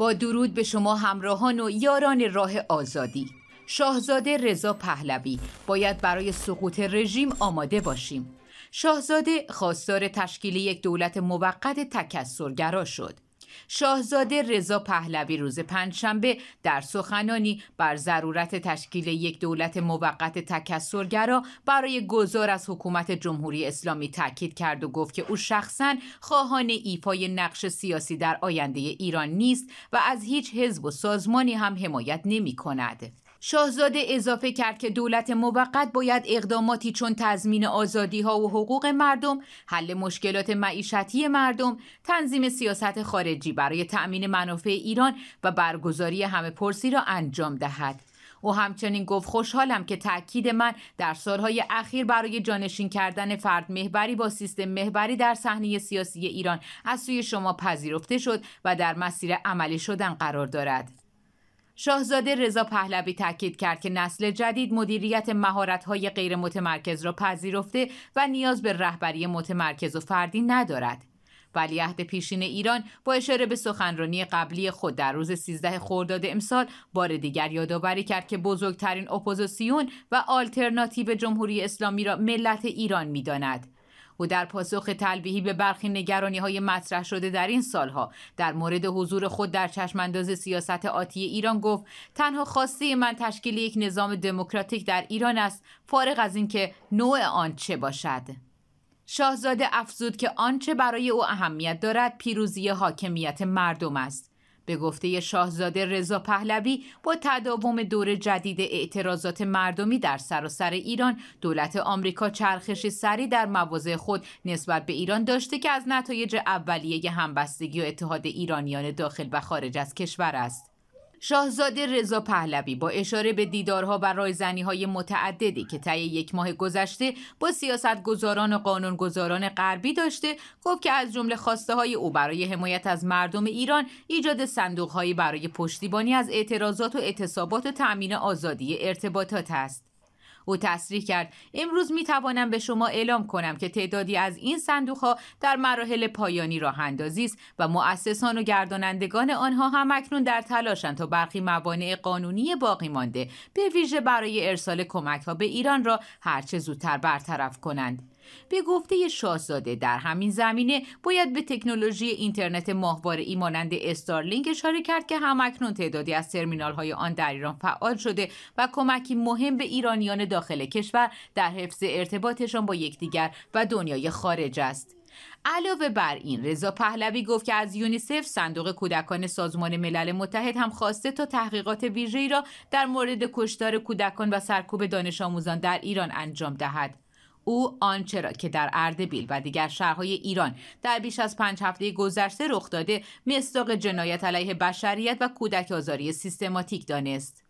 با درود به شما همراهان و یاران راه آزادی شاهزاده رضا پهلوی باید برای سقوط رژیم آماده باشیم شاهزاده خواستار تشکیل یک دولت موقت تکسرگرا شد شاهزاده رضا پهلوی روز پنجشنبه در سخنانی بر ضرورت تشکیل یک دولت موقت تکسرگرا برای گذار از حکومت جمهوری اسلامی تاکید کرد و گفت که او شخصا خواهان ایفای نقش سیاسی در آینده ایران نیست و از هیچ حزب و سازمانی هم حمایت نمی کند. شاهزاده اضافه کرد که دولت موقت باید اقداماتی چون تضمین آزادی ها و حقوق مردم، حل مشکلات معیشتی مردم، تنظیم سیاست خارجی برای تأمین منافع ایران و برگزاری همه پرسی را انجام دهد. او همچنین گفت خوشحالم که تاکید من در سالهای اخیر برای جانشین کردن فرد مهبری با سیستم مهبری در صحنه سیاسی ایران از سوی شما پذیرفته شد و در مسیر عملی شدن قرار دارد. شاهزاده رضا پهلوی تاکید کرد که نسل جدید مدیریت مهارت‌های غیر متمرکز را پذیرفته و نیاز به رهبری متمرکز و فردی ندارد. ولیعهد پیشین ایران با اشاره به سخنرانی قبلی خود در روز 13 خرداد امسال بار دیگر یادآوری کرد که بزرگترین اپوزیسیون و آلترناتیو جمهوری اسلامی را ملت ایران میداند او در پاسخ تلویحی به برخی نگرانی های مطرح شده در این سالها در مورد حضور خود در چشمانداز سیاست آتی ایران گفت تنها خواسته من تشکیل یک نظام دموکراتیک در ایران است فارغ از اینکه نوع آن چه باشد شاهزاده افزود که آنچه برای او اهمیت دارد پیروزی حاکمیت مردم است به گفته شاهزاده رضا پهلوی با تداوم دور جدید اعتراضات مردمی در سراسر ایران دولت آمریکا چرخش سری در مواضع خود نسبت به ایران داشته که از نتایج اولیه همبستگی و اتحاد ایرانیان داخل و خارج از کشور است شاهزاده رضا پهلوی با اشاره به دیدارها و رایزنی های متعددی که طی یک ماه گذشته با سیاستگزاران و قانونگذاران غربی داشته گفت که از جمله خواسته های او برای حمایت از مردم ایران ایجاد صندوق برای پشتیبانی از اعتراضات و اعتصابات و تأمین آزادی ارتباطات است او تصریح کرد امروز می توانم به شما اعلام کنم که تعدادی از این صندوق ها در مراحل پایانی راه اندازی است و مؤسسان و گردانندگان آنها هم اکنون در تلاشند تا برخی موانع قانونی باقی مانده به ویژه برای ارسال کمک ها به ایران را هرچه زودتر برطرف کنند به گفته شاهزاده در همین زمینه باید به تکنولوژی اینترنت ماهواره ای مانند استارلینک اشاره کرد که همکنون تعدادی از ترمینال های آن در ایران فعال شده و کمکی مهم به ایرانیان داخل کشور در حفظ ارتباطشان با یکدیگر و دنیای خارج است. علاوه بر این رضا پهلوی گفت که از یونیسف صندوق کودکان سازمان ملل متحد هم خواسته تا تحقیقات ویژه‌ای را در مورد کشتار کودکان و سرکوب دانش آموزان در ایران انجام دهد. او آنچه را که در اردبیل و دیگر شهرهای ایران در بیش از پنج هفته گذشته رخ داده مصداق جنایت علیه بشریت و کودک آزاری سیستماتیک دانست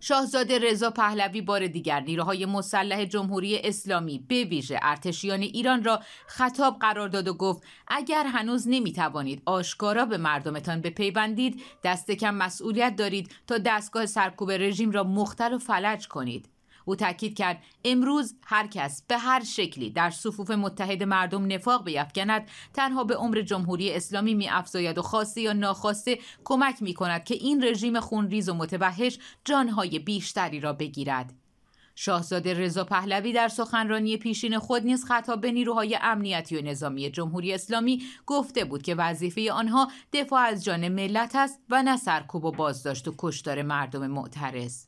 شاهزاده رضا پهلوی بار دیگر نیروهای مسلح جمهوری اسلامی به ویژه ارتشیان ایران را خطاب قرار داد و گفت اگر هنوز نمیتوانید آشکارا به مردمتان بپیوندید دست کم مسئولیت دارید تا دستگاه سرکوب رژیم را مختل و فلج کنید او تاکید کرد امروز هر کس به هر شکلی در صفوف متحد مردم نفاق بیفکند تنها به عمر جمهوری اسلامی میافزاید و خواسته یا ناخواسته کمک می کند که این رژیم خونریز و متوحش جانهای بیشتری را بگیرد شاهزاده رضا پهلوی در سخنرانی پیشین خود نیز خطاب به نیروهای امنیتی و نظامی جمهوری اسلامی گفته بود که وظیفه آنها دفاع از جان ملت است و نه سرکوب و بازداشت و کشتار مردم معترض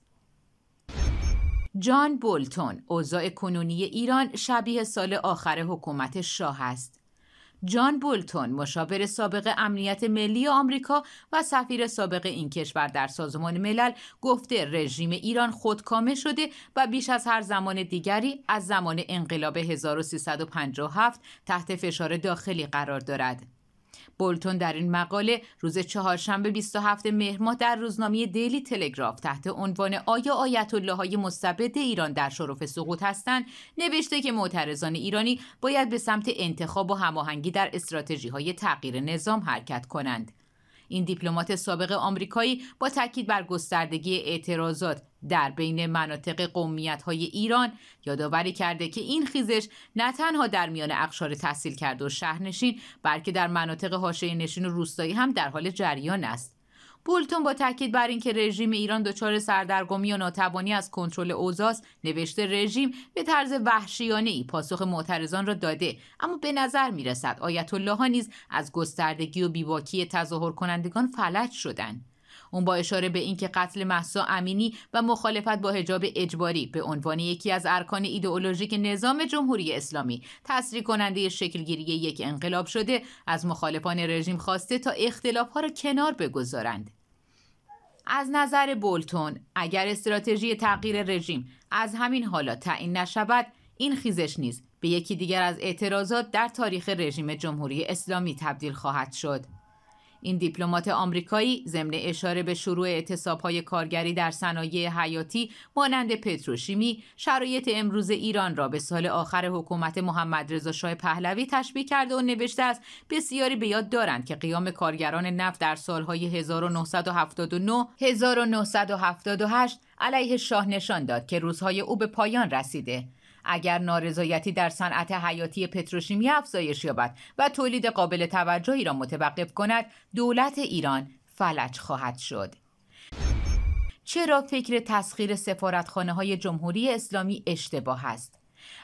جان بولتون اوضاع کنونی ایران شبیه سال آخر حکومت شاه است جان بولتون مشاور سابق امنیت ملی آمریکا و سفیر سابق این کشور در سازمان ملل گفته رژیم ایران خودکامه شده و بیش از هر زمان دیگری از زمان انقلاب 1357 تحت فشار داخلی قرار دارد بولتون در این مقاله روز چهارشنبه 27 مهر ماه در روزنامه دیلی تلگراف تحت عنوان آیا آیت الله های مستبد ایران در شرف سقوط هستند نوشته که معترضان ایرانی باید به سمت انتخاب و هماهنگی در استراتژی های تغییر نظام حرکت کنند این دیپلمات سابق آمریکایی با تاکید بر گستردگی اعتراضات در بین مناطق قومیت های ایران یادآوری کرده که این خیزش نه تنها در میان اقشار تحصیل کرده و شهرنشین بلکه در مناطق حاشیه نشین و روستایی هم در حال جریان است بولتون با تاکید بر اینکه رژیم ایران دچار سردرگمی و ناتوانی از کنترل اوزاست نوشته رژیم به طرز وحشیانه ای پاسخ معترضان را داده اما به نظر میرسد آیت الله نیز از گستردگی و بیباکی تظاهر کنندگان فلج شدند اون با اشاره به اینکه قتل محسا امینی و مخالفت با حجاب اجباری به عنوان یکی از ارکان ایدئولوژیک نظام جمهوری اسلامی تصریح کننده شکلگیری یک انقلاب شده از مخالفان رژیم خواسته تا ها را کنار بگذارند از نظر بولتون اگر استراتژی تغییر رژیم از همین حالا تعیین نشود این خیزش نیز به یکی دیگر از اعتراضات در تاریخ رژیم جمهوری اسلامی تبدیل خواهد شد این دیپلمات آمریکایی ضمن اشاره به شروع اعتصابهای کارگری در صنایع حیاتی مانند پتروشیمی شرایط امروز ایران را به سال آخر حکومت محمد رضا شاه پهلوی تشبیه کرده و نوشته است بسیاری به یاد دارند که قیام کارگران نفت در سالهای 1979 1978 علیه شاه نشان داد که روزهای او به پایان رسیده اگر نارضایتی در صنعت حیاتی پتروشیمی افزایش یابد و تولید قابل توجهی را متوقف کند دولت ایران فلج خواهد شد چرا فکر تسخیر سفارتخانه های جمهوری اسلامی اشتباه است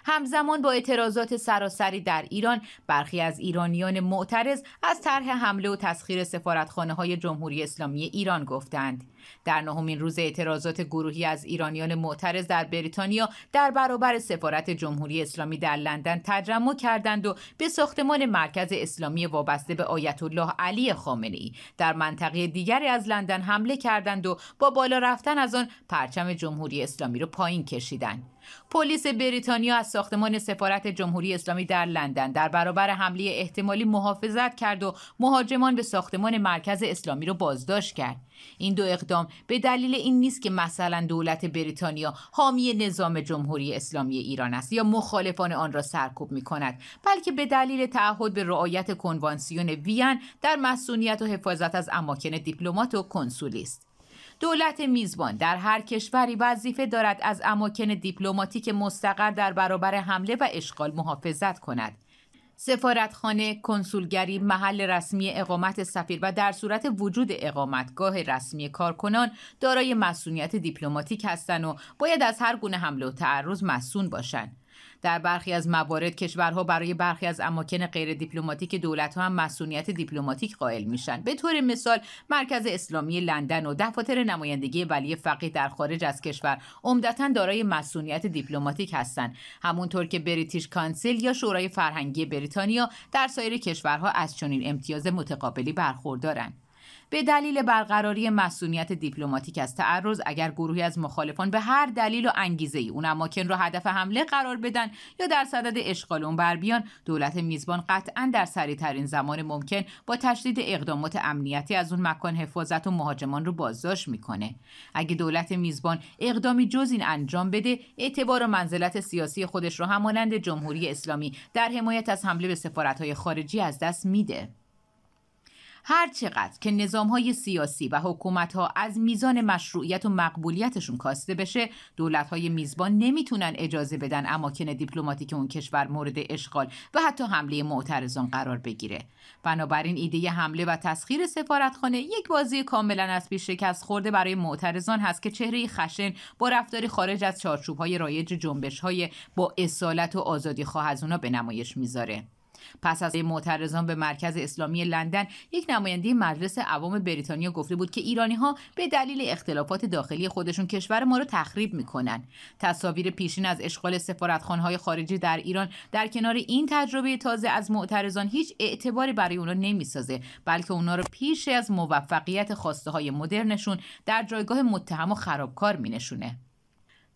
همزمان با اعتراضات سراسری در ایران برخی از ایرانیان معترض از طرح حمله و تسخیر سفارتخانه های جمهوری اسلامی ایران گفتند در نهمین روز اعتراضات گروهی از ایرانیان معترض در بریتانیا در برابر سفارت جمهوری اسلامی در لندن تجمع کردند و به ساختمان مرکز اسلامی وابسته به آیت الله علی خامنه ای در منطقه دیگری از لندن حمله کردند و با بالا رفتن از آن پرچم جمهوری اسلامی را پایین کشیدند پلیس بریتانیا از ساختمان سفارت جمهوری اسلامی در لندن در برابر حمله احتمالی محافظت کرد و مهاجمان به ساختمان مرکز اسلامی را بازداشت کرد این دو اقدام به دلیل این نیست که مثلا دولت بریتانیا حامی نظام جمهوری اسلامی ایران است یا مخالفان آن را سرکوب می کند بلکه به دلیل تعهد به رعایت کنوانسیون وین در مسئولیت و حفاظت از اماکن دیپلمات و کنسولی است دولت میزبان در هر کشوری وظیفه دارد از اماکن دیپلماتیک مستقر در برابر حمله و اشغال محافظت کند سفارتخانه، کنسولگری، محل رسمی اقامت سفیر و در صورت وجود اقامتگاه رسمی کارکنان دارای مسئولیت دیپلماتیک هستند و باید از هر گونه حمله و تعرض مسئول باشند. در برخی از موارد کشورها برای برخی از اماکن غیر دیپلماتیک ها هم مسئولیت دیپلماتیک قائل میشن به طور مثال مرکز اسلامی لندن و دفاتر نمایندگی ولی فقیه در خارج از کشور عمدتا دارای مسئولیت دیپلماتیک هستند همونطور که بریتیش کانسل یا شورای فرهنگی بریتانیا در سایر کشورها از چنین امتیاز متقابلی برخوردارند به دلیل برقراری مسئولیت دیپلماتیک از تعرض اگر گروهی از مخالفان به هر دلیل و انگیزه ای اون اماکن را هدف حمله قرار بدن یا در صدد اشغال اون بر بیان دولت میزبان قطعا در ترین زمان ممکن با تشدید اقدامات امنیتی از اون مکان حفاظت و مهاجمان رو بازداشت میکنه اگه دولت میزبان اقدامی جز این انجام بده اعتبار و منزلت سیاسی خودش رو همانند جمهوری اسلامی در حمایت از حمله به های خارجی از دست میده هرچقدر که نظام های سیاسی و حکومت ها از میزان مشروعیت و مقبولیتشون کاسته بشه دولت های میزبان نمیتونن اجازه بدن اماکن دیپلماتیک اون کشور مورد اشغال و حتی حمله معترضان قرار بگیره بنابراین ایده حمله و تسخیر سفارتخانه یک بازی کاملا از پیش شکست خورده برای معترضان هست که چهره خشن با رفتاری خارج از چارچوب های رایج جنبش های با اصالت و آزادی خواه از اونا به نمایش میذاره پس از معترضان به مرکز اسلامی لندن یک نماینده مجلس عوام بریتانیا گفته بود که ایرانی ها به دلیل اختلافات داخلی خودشون کشور ما رو تخریب میکنن تصاویر پیشین از اشغال های خارجی در ایران در کنار این تجربه تازه از معترضان هیچ اعتباری برای اونا نمیسازه بلکه اونا رو پیش از موفقیت خواسته های مدرنشون در جایگاه متهم و خرابکار مینشونه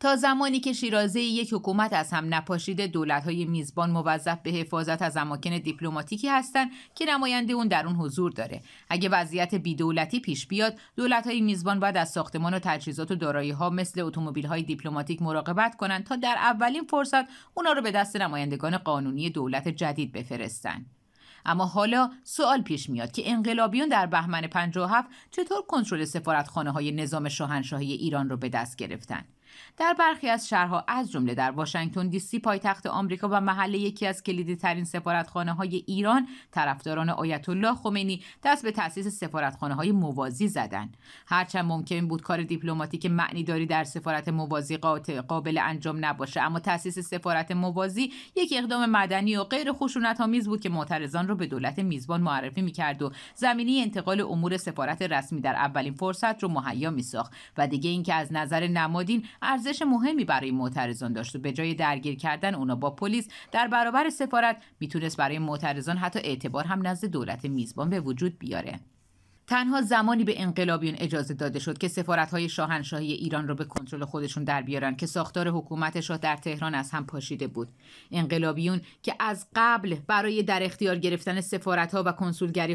تا زمانی که شیرازه یک حکومت از هم نپاشیده های میزبان موظف به حفاظت از اماکن دیپلماتیکی هستند که نماینده اون در اون حضور داره اگه وضعیت بیدولتی پیش بیاد های میزبان باید از ساختمان و تجهیزات و ها مثل های دیپلماتیک مراقبت کنند تا در اولین فرصت اونا رو به دست نمایندگان قانونی دولت جدید بفرستن اما حالا سوال پیش میاد که انقلابیون در بهمن 57 چطور کنترل سفارتخانه های نظام شاهنشاهی ایران رو به دست گرفتند در برخی از شهرها از جمله در واشنگتن دی سی پایتخت آمریکا و محل یکی از کلیدی ترین سفارتخانه های ایران طرفداران آیت الله خمینی دست به تأسیس سفارتخانه های موازی زدند هرچند ممکن بود کار دیپلماتیک معنیداری در سفارت موازی قابل انجام نباشه اما تأسیس سفارت موازی یک اقدام مدنی و غیر خشونت میز بود که معترضان را به دولت میزبان معرفی میکرد و زمینی انتقال امور سفارت رسمی در اولین فرصت رو مهیا میساخت و دیگه اینکه از نظر نمادین ارزش مهمی برای معترضان داشت و به جای درگیر کردن اونا با پلیس در برابر سفارت میتونست برای معترضان حتی اعتبار هم نزد دولت میزبان به وجود بیاره تنها زمانی به انقلابیون اجازه داده شد که های شاهنشاهی ایران را به کنترل خودشون در بیارن که ساختار حکومت در تهران از هم پاشیده بود انقلابیون که از قبل برای در اختیار گرفتن ها و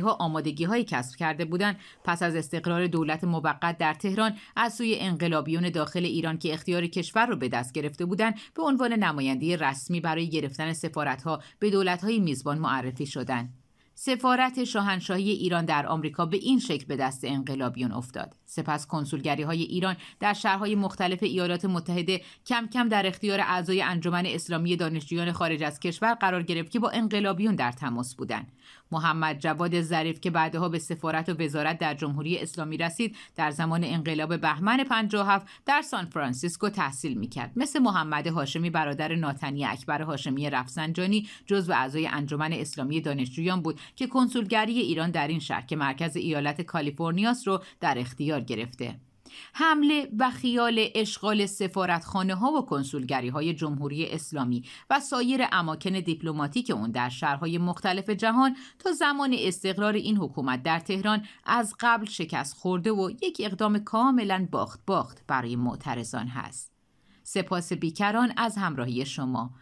ها آمادگی هایی کسب کرده بودند پس از استقرار دولت موقت در تهران از سوی انقلابیون داخل ایران که اختیار کشور را به دست گرفته بودند به عنوان نماینده رسمی برای گرفتن ها به های میزبان معرفی شدند سفارت شاهنشاهی ایران در آمریکا به این شکل به دست انقلابیون افتاد سپس کنسولگری های ایران در شهرهای مختلف ایالات متحده کم کم در اختیار اعضای انجمن اسلامی دانشجویان خارج از کشور قرار گرفت که با انقلابیون در تماس بودند محمد جواد ظریف که بعدها به سفارت و وزارت در جمهوری اسلامی رسید در زمان انقلاب بهمن 57 در سان فرانسیسکو تحصیل میکرد مثل محمد هاشمی برادر ناتنی اکبر هاشمی رفسنجانی جزو اعضای انجمن اسلامی دانشجویان بود که کنسولگری ایران در این شهر که مرکز ایالت کالیفرنیاس رو در اختیار گرفته حمله و خیال اشغال سفارتخانه ها و کنسولگری های جمهوری اسلامی و سایر اماکن دیپلماتیک اون در شهرهای مختلف جهان تا زمان استقرار این حکومت در تهران از قبل شکست خورده و یک اقدام کاملا باخت باخت برای معترضان هست. سپاس بیکران از همراهی شما